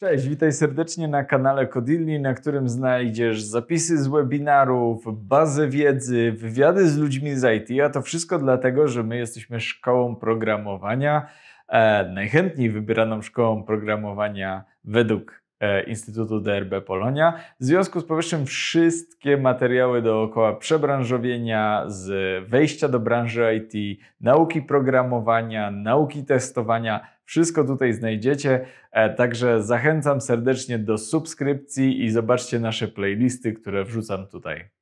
Cześć, witaj serdecznie na kanale Codilli, na którym znajdziesz zapisy z webinarów, bazę wiedzy, wywiady z ludźmi z IT, a to wszystko dlatego, że my jesteśmy szkołą programowania, e, najchętniej wybieraną szkołą programowania według E, Instytutu DRB Polonia. W związku z powyższym wszystkie materiały dookoła przebranżowienia, z wejścia do branży IT, nauki programowania, nauki testowania, wszystko tutaj znajdziecie. E, także zachęcam serdecznie do subskrypcji i zobaczcie nasze playlisty, które wrzucam tutaj.